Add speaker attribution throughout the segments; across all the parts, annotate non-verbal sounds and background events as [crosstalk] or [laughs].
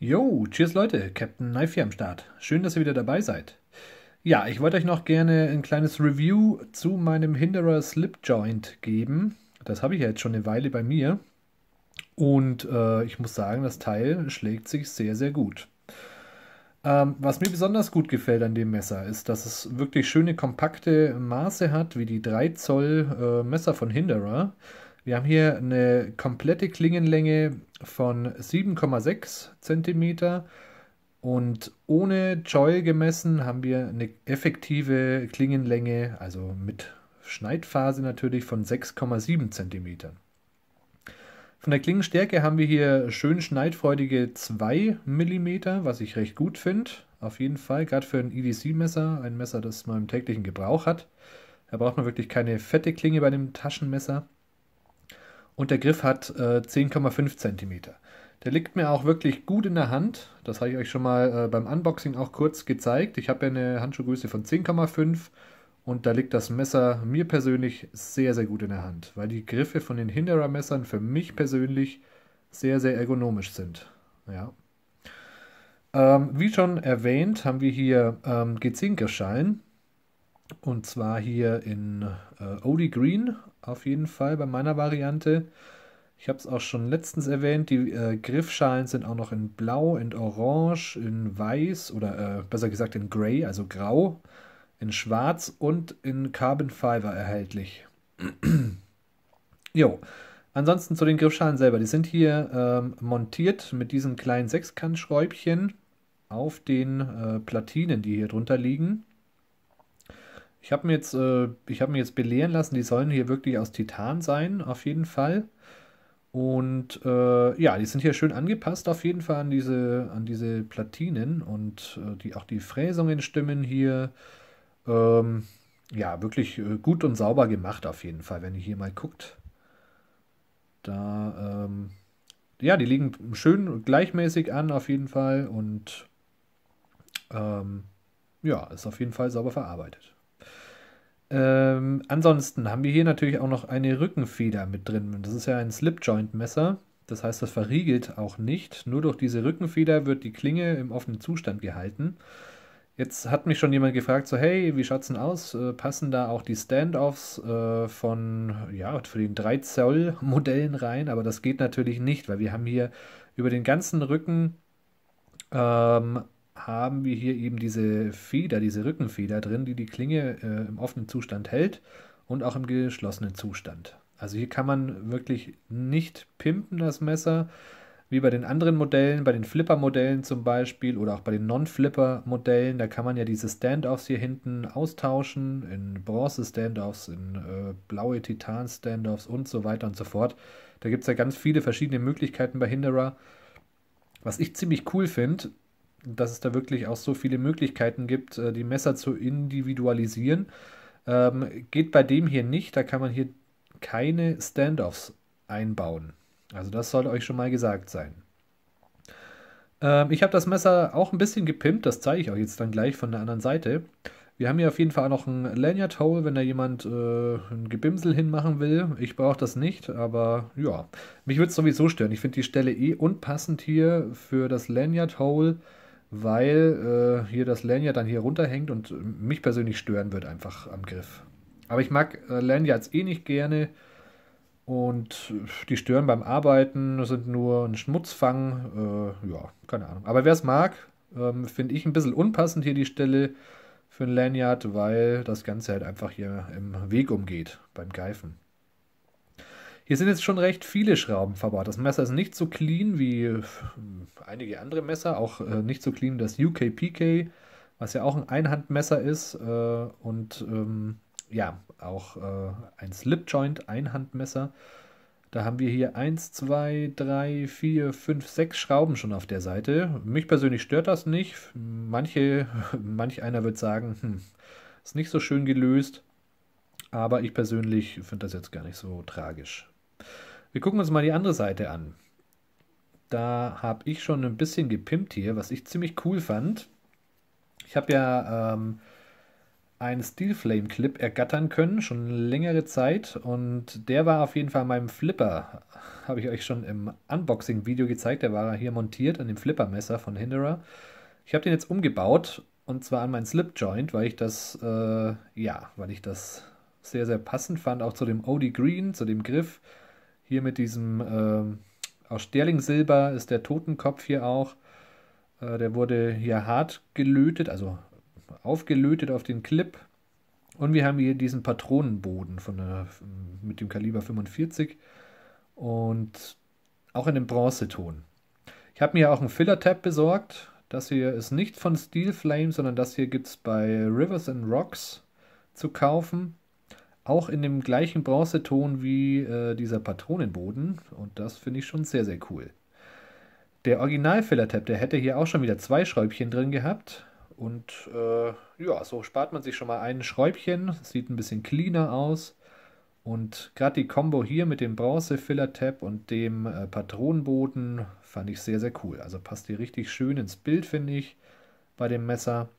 Speaker 1: Yo, cheers Leute, Captain Knife hier am Start. Schön, dass ihr wieder dabei seid. Ja, ich wollte euch noch gerne ein kleines Review zu meinem Hinderer Slip Joint geben. Das habe ich ja jetzt schon eine Weile bei mir. Und äh, ich muss sagen, das Teil schlägt sich sehr, sehr gut. Ähm, was mir besonders gut gefällt an dem Messer ist, dass es wirklich schöne kompakte Maße hat, wie die 3 Zoll äh, Messer von Hinderer. Wir haben hier eine komplette Klingenlänge von 7,6 cm und ohne Joy gemessen haben wir eine effektive Klingenlänge, also mit Schneidphase natürlich von 6,7 cm. Von der Klingenstärke haben wir hier schön schneidfreudige 2 mm, was ich recht gut finde. Auf jeden Fall, gerade für ein EDC-Messer, ein Messer, das man im täglichen Gebrauch hat. Da braucht man wirklich keine fette Klinge bei dem Taschenmesser und der Griff hat äh, 10,5 cm. Der liegt mir auch wirklich gut in der Hand. Das habe ich euch schon mal äh, beim Unboxing auch kurz gezeigt. Ich habe ja eine Handschuhgröße von 10,5 und da liegt das Messer mir persönlich sehr, sehr gut in der Hand, weil die Griffe von den Hinderer-Messern für mich persönlich sehr, sehr ergonomisch sind. Ja. Ähm, wie schon erwähnt, haben wir hier ähm, G10-Griffschalen und zwar hier in äh, Odi Green auf jeden Fall bei meiner Variante. Ich habe es auch schon letztens erwähnt, die äh, Griffschalen sind auch noch in Blau, in Orange, in Weiß oder äh, besser gesagt in Gray, also Grau, in Schwarz und in Carbon Fiber erhältlich. jo, ansonsten zu den Griffschalen selber. Die sind hier ähm, montiert mit diesem kleinen Sechskantschräubchen auf den äh, Platinen, die hier drunter liegen. Ich habe mir, jetzt, äh, hab mir jetzt belehren lassen, die sollen hier wirklich aus Titan sein, auf jeden Fall. Und äh, ja, die sind hier schön angepasst auf jeden Fall an diese, an diese Platinen und äh, die, auch die Fräsungen stimmen hier. Ähm, ja, wirklich äh, gut und sauber gemacht auf jeden Fall, wenn ihr hier mal guckt. Da, ähm, ja, die liegen schön gleichmäßig an auf jeden Fall und ähm, ja, ist auf jeden Fall sauber verarbeitet. Ähm, ansonsten haben wir hier natürlich auch noch eine Rückenfeder mit drin. Das ist ja ein Slipjoint-Messer. Das heißt, das verriegelt auch nicht. Nur durch diese Rückenfeder wird die Klinge im offenen Zustand gehalten. Jetzt hat mich schon jemand gefragt, so hey, wie schaut es denn aus? Äh, passen da auch die Standoffs äh, von, ja, für den 3 Zoll Modellen rein? Aber das geht natürlich nicht, weil wir haben hier über den ganzen Rücken ähm, haben wir hier eben diese Feder, diese Rückenfeder drin, die die Klinge äh, im offenen Zustand hält und auch im geschlossenen Zustand. Also hier kann man wirklich nicht pimpen das Messer, wie bei den anderen Modellen, bei den Flipper-Modellen zum Beispiel oder auch bei den Non-Flipper-Modellen. Da kann man ja diese Standoffs hier hinten austauschen in Bronze-Standoffs, in äh, blaue Titan-Standoffs und so weiter und so fort. Da gibt es ja ganz viele verschiedene Möglichkeiten bei Hinderer. Was ich ziemlich cool finde, dass es da wirklich auch so viele Möglichkeiten gibt, äh, die Messer zu individualisieren. Ähm, geht bei dem hier nicht, da kann man hier keine Standoffs einbauen. Also das soll euch schon mal gesagt sein. Ähm, ich habe das Messer auch ein bisschen gepimpt, das zeige ich euch jetzt dann gleich von der anderen Seite. Wir haben hier auf jeden Fall auch noch ein Lanyard Hole, wenn da jemand äh, ein Gebimsel hinmachen will. Ich brauche das nicht, aber ja. Mich würde es sowieso stören. Ich finde die Stelle eh unpassend hier für das Lanyard Hole weil äh, hier das Lanyard dann hier runterhängt und äh, mich persönlich stören wird einfach am Griff. Aber ich mag äh, Lanyards eh nicht gerne und äh, die stören beim Arbeiten, sind nur ein Schmutzfang, äh, ja, keine Ahnung. Aber wer es mag, ähm, finde ich ein bisschen unpassend hier die Stelle für ein Lanyard, weil das Ganze halt einfach hier im Weg umgeht beim Greifen. Hier sind jetzt schon recht viele Schrauben verbaut. Das Messer ist nicht so clean wie einige andere Messer, auch äh, nicht so clean das UKPK, was ja auch ein Einhandmesser ist äh, und ähm, ja, auch äh, ein Slipjoint Einhandmesser. Da haben wir hier 1, 2, 3, 4, 5, 6 Schrauben schon auf der Seite. Mich persönlich stört das nicht. Manche, [laughs] manch einer wird sagen, hm, ist nicht so schön gelöst. Aber ich persönlich finde das jetzt gar nicht so tragisch. Wir gucken uns mal die andere Seite an. Da habe ich schon ein bisschen gepimpt hier, was ich ziemlich cool fand. Ich habe ja ähm, einen Steel Flame Clip ergattern können, schon längere Zeit. Und der war auf jeden Fall meinem Flipper. [laughs] Habe ich euch schon im Unboxing-Video gezeigt. Der war hier montiert an dem Flipper-Messer von Hinderer. Ich habe den jetzt umgebaut und zwar an meinen Slip Joint, weil ich das, äh, ja, weil ich das sehr, sehr passend fand, auch zu dem OD Green, zu dem Griff. Hier mit diesem äh, aus Sterlingsilber ist der Totenkopf hier auch. Äh, der wurde hier hart gelötet, also aufgelötet auf den Clip. Und wir haben hier diesen Patronenboden von der, mit dem Kaliber 45 und auch in dem Bronzeton. Ich habe mir auch einen Filler-Tab besorgt. Das hier ist nicht von Steel Flame, sondern das hier gibt es bei Rivers and Rocks zu kaufen. Auch in dem gleichen Bronzeton wie äh, dieser Patronenboden. Und das finde ich schon sehr, sehr cool. Der Original-Filler-Tab, der hätte hier auch schon wieder zwei Schräubchen drin gehabt. Und äh, ja, so spart man sich schon mal ein Schräubchen. Sieht ein bisschen cleaner aus. Und gerade die Combo hier mit dem Bronze-Filler-Tab und dem äh, Patronenboden fand ich sehr, sehr cool. Also passt die richtig schön ins Bild, finde ich, bei dem Messer.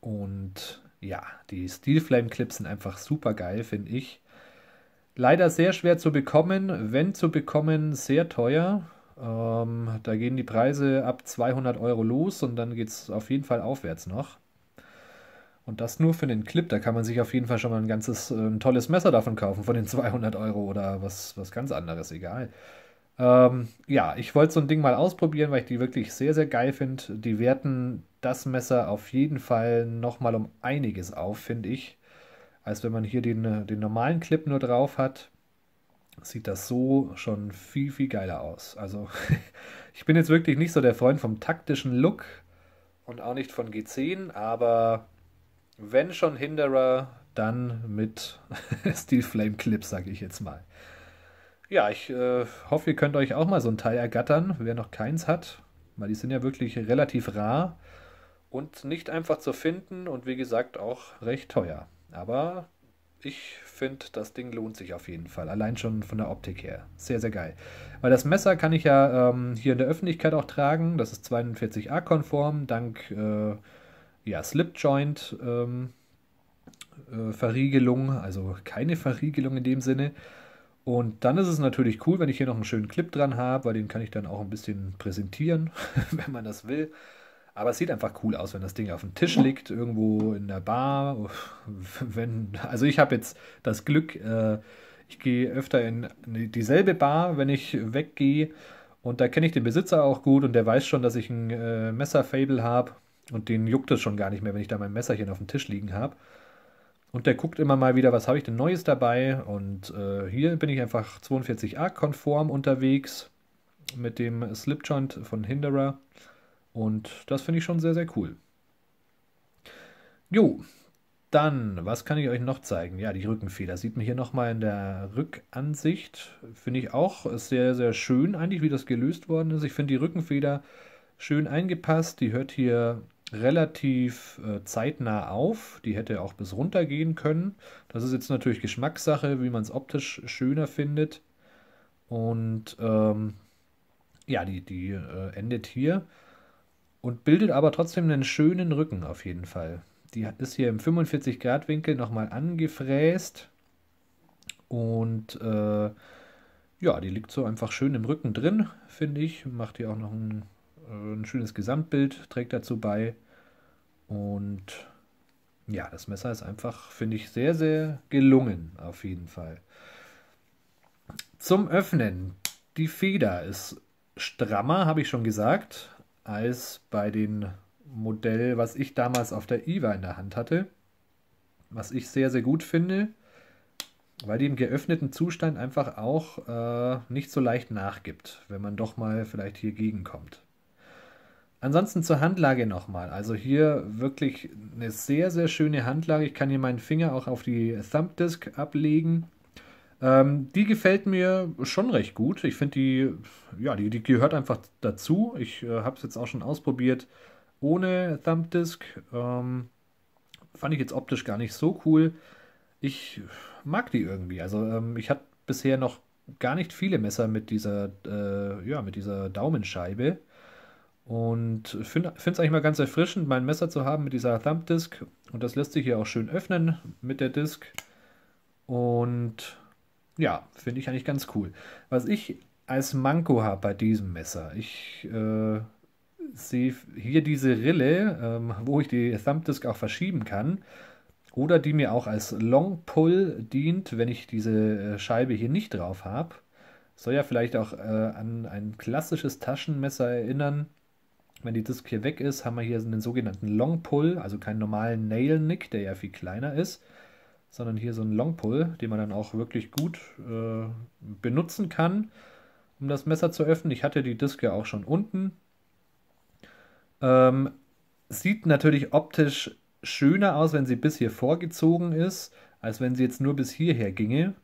Speaker 1: Und ja, die Steel Flame Clips sind einfach super geil, finde ich. Leider sehr schwer zu bekommen, wenn zu bekommen, sehr teuer. Ähm, da gehen die Preise ab 200 Euro los und dann geht es auf jeden Fall aufwärts noch. Und das nur für den Clip, da kann man sich auf jeden Fall schon mal ein ganzes äh, ein tolles Messer davon kaufen, von den 200 [laughs] Euro oder was, was ganz anderes, egal. Ähm, ja, ich wollte so ein Ding mal ausprobieren, weil ich die wirklich sehr, sehr geil finde. Die werten das Messer auf jeden Fall nochmal um einiges auf, finde ich. Als wenn man hier den, äh, den normalen Clip nur drauf hat, sieht das so schon viel, viel geiler aus. Also [laughs] ich bin jetzt wirklich nicht so der Freund vom taktischen Look und auch nicht von G10, aber wenn schon Hinderer, dann mit [laughs] Steel Flame Clip, sage ich jetzt mal. Ja, ich äh, hoffe, ihr könnt euch auch mal so ein Teil ergattern, wer noch keins hat, weil die sind ja wirklich relativ rar und nicht einfach zu finden und wie gesagt auch recht teuer. Aber ich finde, das Ding lohnt sich auf jeden Fall. Allein schon von der Optik her. Sehr, sehr geil. Weil das Messer kann ich ja ähm, hier in der Öffentlichkeit auch tragen. Das ist 42a-konform, dank äh, ja, Slipjoint. Ähm, äh, Verriegelung, also keine Verriegelung in dem Sinne. Und dann ist es natürlich cool, wenn ich hier noch einen schönen Clip dran habe, weil den kann ich dann auch ein bisschen präsentieren, [laughs] wenn man das will. Aber es sieht einfach cool aus, wenn das Ding auf dem Tisch liegt, irgendwo in der Bar. [laughs] Wenn, also ich habe jetzt das Glück, äh, ich gehe öfter in dieselbe Bar, wenn ich weggehe. Und da kenne ich den Besitzer auch gut und der weiß schon, dass ich ein äh, Messerfable habe. Und den juckt es schon gar nicht mehr, wenn ich da mein Messerchen auf dem Tisch liegen habe. Und der guckt immer mal wieder, was habe ich denn Neues dabei. Und äh, hier bin ich einfach 42a-konform unterwegs mit dem Slipjoint von Hinderer. Und das finde ich schon sehr, sehr cool. Jo, dann, was kann ich euch noch zeigen? Ja, die Rückenfeder. Sieht man hier nochmal in der Rückansicht. Finde ich auch sehr, sehr schön eigentlich, wie das gelöst worden ist. Ich finde die Rückenfeder schön eingepasst. Die hört hier relativ äh, zeitnah auf. Die hätte auch bis runter gehen können. Das ist jetzt natürlich Geschmackssache, wie man es optisch schöner findet. Und ähm, ja, die, die äh, endet hier und bildet aber trotzdem einen schönen Rücken auf jeden Fall. Die ist hier im 45-Grad-Winkel nochmal angefräst und äh, ja, die liegt so einfach schön im Rücken drin, finde ich. Macht hier auch noch ein, äh, ein schönes Gesamtbild, trägt dazu bei und ja, das Messer ist einfach, finde ich, sehr, sehr gelungen, auf jeden Fall. Zum Öffnen. Die Feder ist strammer, habe ich schon gesagt, als bei dem Modell, was ich damals auf der IVA in der Hand hatte. Was ich sehr, sehr gut finde, weil die im geöffneten Zustand einfach auch äh, nicht so leicht nachgibt, wenn man doch mal vielleicht hier gegenkommt. Ansonsten zur Handlage nochmal. Also hier wirklich eine sehr, sehr schöne Handlage. Ich kann hier meinen Finger auch auf die Thumbdisk ablegen. Ähm, die gefällt mir schon recht gut. Ich finde die, ja, die, die gehört einfach dazu. Ich äh, habe es jetzt auch schon ausprobiert ohne Thumbdisk. Ähm, fand ich jetzt optisch gar nicht so cool. Ich mag die irgendwie. Also ähm, ich hatte bisher noch gar nicht viele Messer mit dieser, äh, ja, mit dieser Daumenscheibe. Und finde es eigentlich mal ganz erfrischend, mein Messer zu haben mit dieser Thumbdisk. Und das lässt sich hier auch schön öffnen mit der Disk. Und ja, finde ich eigentlich ganz cool. Was ich als Manko habe bei diesem Messer, ich äh, sehe hier diese Rille, ähm, wo ich die Thumbdisk auch verschieben kann, oder die mir auch als Long Pull dient, wenn ich diese äh, Scheibe hier nicht drauf habe. Soll ja vielleicht auch äh, an ein klassisches Taschenmesser erinnern. Wenn die Disk hier weg ist, haben wir hier einen sogenannten Long Pull, also keinen normalen Nail Nick, der ja viel kleiner ist, sondern hier so ein Long Pull, den man dann auch wirklich gut äh, benutzen kann, um das Messer zu öffnen. Ich hatte die Diske auch schon unten. Ähm, sieht natürlich optisch schöner aus, wenn sie bis hier vorgezogen ist, als wenn sie jetzt nur bis hierher ginge.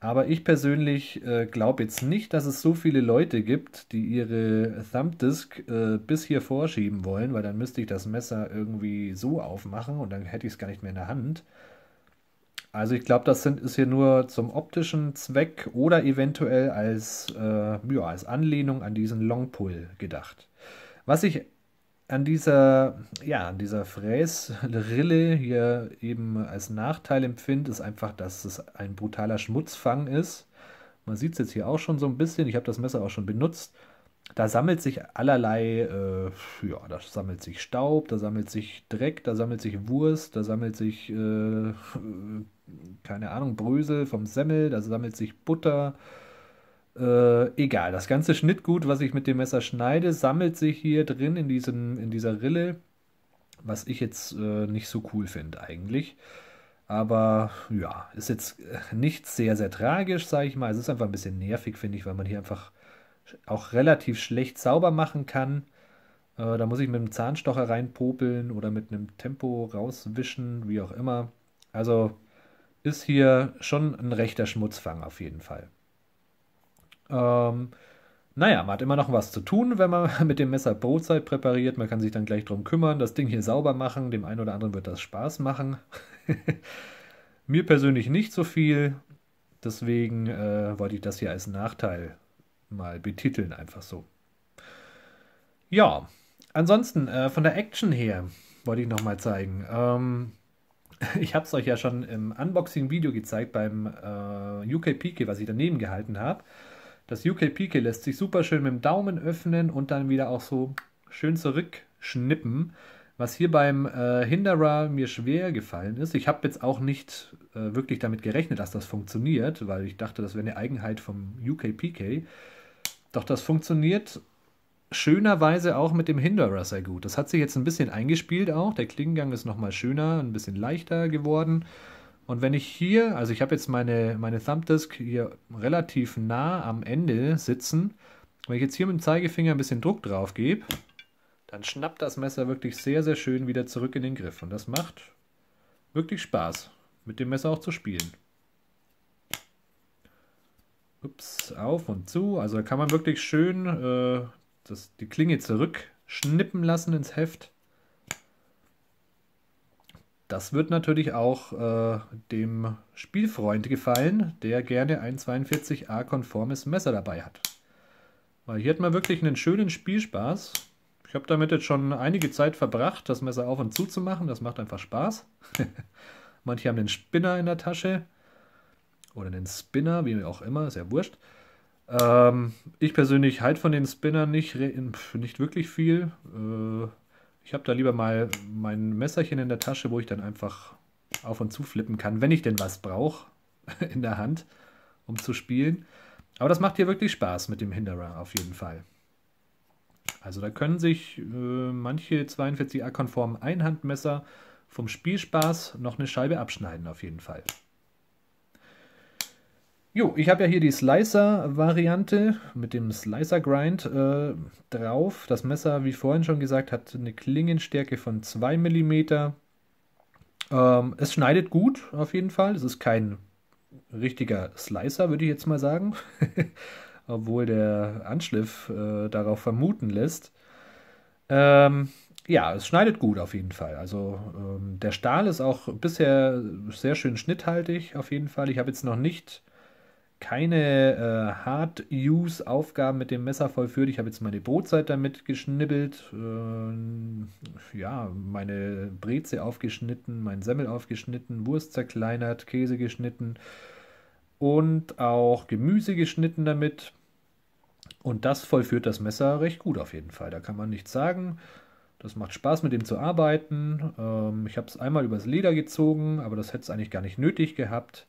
Speaker 1: Aber ich persönlich äh, glaube jetzt nicht, dass es so viele Leute gibt, die ihre Thumbdisk äh, bis hier vorschieben wollen, weil dann müsste ich das Messer irgendwie so aufmachen und dann hätte ich es gar nicht mehr in der Hand. Also ich glaube, das sind, ist hier nur zum optischen Zweck oder eventuell als, äh, ja, als Anlehnung an diesen Longpull gedacht. Was ich an dieser, ja, an dieser Fräsrille hier eben als Nachteil empfinde, ist einfach, dass es ein brutaler Schmutzfang ist. Man sieht es jetzt hier auch schon so ein bisschen. Ich habe das Messer auch schon benutzt da sammelt sich allerlei, äh, ja, da sammelt sich Staub, da sammelt sich Dreck, da sammelt sich Wurst, da sammelt sich, äh, [laughs] keine Ahnung, Brösel vom Semmel, da sammelt sich Butter. Äh, egal, das ganze Schnittgut, was ich mit dem Messer schneide, sammelt sich hier drin in, diesem, in dieser Rille, was ich jetzt äh, nicht so cool finde eigentlich. Aber ja, ist jetzt äh, nicht sehr, sehr tragisch, sage ich mal. Es ist einfach ein bisschen nervig, finde ich, weil man hier einfach auch relativ schlecht sauber machen kann. Äh, da muss ich mit einem Zahnstocher reinpopeln oder mit einem Tempo rauswischen, wie auch immer. Also ist hier schon ein rechter Schmutzfang auf jeden Fall. Ähm, naja, man hat immer noch was zu tun, wenn man [laughs] mit dem Messer Brotzeit präpariert. Man kann sich dann gleich drum kümmern, das Ding hier sauber machen. Dem einen oder anderen wird das Spaß machen. [laughs] Mir persönlich nicht so viel. Deswegen äh, wollte ich das hier als Nachteil mal betiteln, einfach so. Ja, ansonsten äh, von der Action her wollte ich nochmal zeigen. Ähm, [laughs] ich habe es euch ja schon im Unboxing-Video gezeigt beim äh, UK Pike, was ich daneben gehalten habe. Das UK Pike lässt sich super schön mit dem Daumen öffnen und dann wieder auch so schön zurückschnippen. Was hier beim äh, Hinderer mir schwer gefallen ist, ich habe jetzt auch nicht äh, wirklich damit gerechnet, dass das funktioniert, weil ich dachte, das wäre eine Eigenheit vom UKPK. PK. Doch das funktioniert schönerweise auch mit dem Hinderer sehr gut. Das hat sich jetzt ein bisschen eingespielt auch. Der Klingengang ist nochmal schöner, ein bisschen leichter geworden. Und wenn ich hier, also ich habe jetzt meine, meine Thumbdisk hier relativ nah am Ende sitzen. Wenn ich jetzt hier mit dem Zeigefinger ein bisschen Druck drauf gebe, dann schnappt das Messer wirklich sehr, sehr schön wieder zurück in den Griff. Und das macht wirklich Spaß, mit dem Messer auch zu spielen ups, auf und zu. Also da kann man wirklich schön äh, das, die Klinge zurückschnippen lassen ins Heft. Das wird natürlich auch äh, dem Spielfreund gefallen, der gerne ein 42a-konformes Messer dabei hat. Weil hier hat man wirklich einen schönen Spielspaß. Ich habe damit jetzt schon einige Zeit verbracht, das Messer auf und zu zu machen. Das macht einfach Spaß. [laughs] Manche haben den Spinner in der Tasche oder einen Spinner, wie auch immer, sehr ja wurscht. Ähm, ich persönlich halte von den Spinnern nicht, nicht wirklich viel. Äh, ich habe da lieber mal mein Messerchen in der Tasche, wo ich dann einfach auf und zu flippen kann, wenn ich denn was brauche [laughs] in der Hand, um zu spielen. Aber das macht hier wirklich Spaß mit dem Hinderer auf jeden Fall. Also da können sich äh, manche 42a-konformen Einhandmesser vom Spielspaß noch eine Scheibe abschneiden auf jeden Fall. Jo, ich habe ja hier die Slicer-Variante mit dem Slicer-Grind äh, drauf. Das Messer, wie vorhin schon gesagt, hat eine Klingenstärke von 2 mm. Ähm, es schneidet gut, auf jeden Fall. Es ist kein richtiger Slicer, würde ich jetzt mal sagen. [laughs] Obwohl der Anschliff äh, darauf vermuten lässt. Ähm, ja, es schneidet gut auf jeden Fall. Also ähm, der Stahl ist auch bisher sehr schön schnitthaltig auf jeden Fall. Ich habe jetzt noch nicht keine äh, Hard-Use-Aufgaben mit dem Messer vollführt. Ich habe jetzt meine Brotzeit damit geschnibbelt, äh, ja, meine Breze aufgeschnitten, mein Semmel aufgeschnitten, Wurst zerkleinert, Käse geschnitten und auch Gemüse geschnitten damit. Und das vollführt das Messer recht gut auf jeden Fall. Da kann man nichts sagen. Das macht Spaß, mit dem zu arbeiten. Ähm, ich habe es einmal übers Leder gezogen, aber das hätte es eigentlich gar nicht nötig gehabt,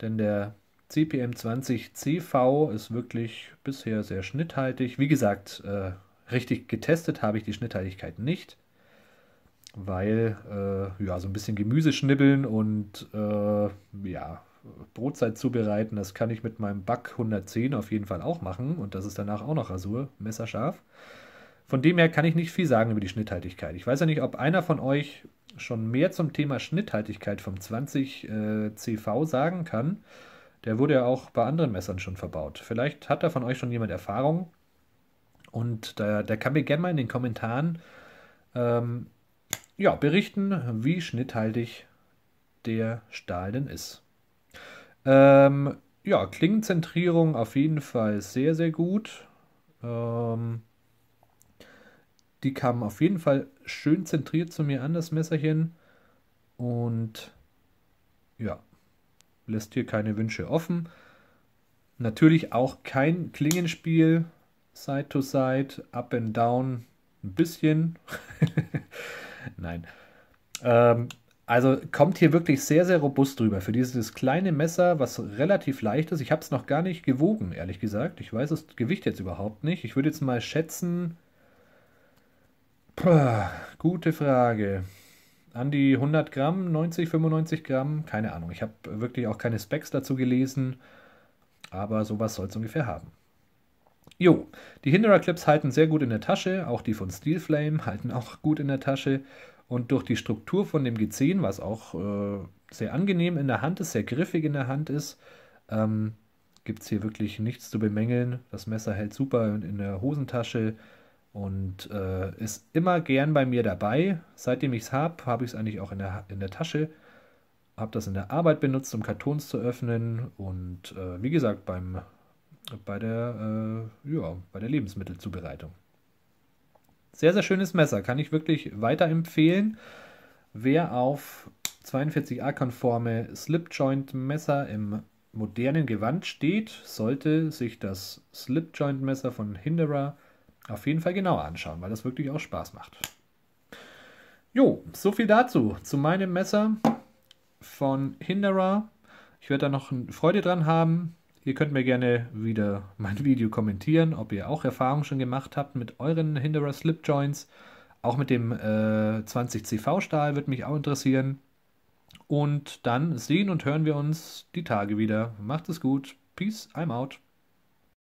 Speaker 1: denn der CPM20CV ist wirklich bisher sehr schnitthaltig. Wie gesagt, äh, richtig getestet habe ich die Schnitthaltigkeit nicht, weil äh, ja, so ein bisschen Gemüse schnibbeln und äh, ja, Brotzeit zubereiten, das kann ich mit meinem Back 110 auf jeden Fall auch machen und das ist danach auch noch Rasur, messerscharf. Von dem her kann ich nicht viel sagen über die Schnitthaltigkeit. Ich weiß ja nicht, ob einer von euch schon mehr zum Thema Schnitthaltigkeit vom 20 äh, CV sagen kann der wurde ja auch bei anderen Messern schon verbaut. Vielleicht hat da von euch schon jemand Erfahrung. Und da, der kann mir gerne mal in den Kommentaren ähm, ja, berichten, wie schnitthaltig der Stahl denn ist. Ähm, ja, Klingenzentrierung auf jeden Fall sehr, sehr gut. Ähm, die kamen auf jeden Fall schön zentriert zu mir an, das Messerchen. Und ja, lässt hier keine Wünsche offen. Natürlich auch kein Klingenspiel, Side to Side, Up and Down, ein bisschen. [laughs] Nein. Ähm, also kommt hier wirklich sehr, sehr robust drüber. Für dieses kleine Messer, was relativ leicht ist, ich habe es noch gar nicht gewogen, ehrlich gesagt. Ich weiß das Gewicht jetzt überhaupt nicht. Ich würde jetzt mal schätzen. Puh, gute Frage an die 100 Gramm, 90, 95 Gramm, keine Ahnung. Ich habe wirklich auch keine Specs dazu gelesen, aber sowas soll es ungefähr haben. Jo, die Hinderer Clips halten sehr gut in der Tasche, auch die von Steel Flame halten auch gut in der Tasche. Und durch die Struktur von dem G10, was auch äh, sehr angenehm in der Hand ist, sehr griffig in der Hand ist, ähm, gibt es hier wirklich nichts zu bemängeln. Das Messer hält super in der Hosentasche und äh, ist immer gern bei mir dabei. Seitdem ich es habe, habe ich es eigentlich auch in der, in der Tasche. Habe das in der Arbeit benutzt, um Kartons zu öffnen und äh, wie gesagt beim, bei, der, äh, ja, bei der Lebensmittelzubereitung. Sehr, sehr schönes Messer, kann ich wirklich weiterempfehlen. Wer auf 42a-konforme Slipjoint-Messer im modernen Gewand steht, sollte sich das Slipjoint-Messer von Hinderer auf jeden Fall genauer anschauen, weil das wirklich auch Spaß macht. Jo, so viel dazu, zu meinem Messer von Hinderer. Ich werde da noch Freude dran haben. Ihr könnt mir gerne wieder mein Video kommentieren, ob ihr auch Erfahrungen schon gemacht habt mit euren Hinderer Slip Joints. Auch mit dem äh, 20CV Stahl würde mich auch interessieren. Und dann sehen und hören wir uns die Tage wieder. Macht es gut. Peace, I'm out.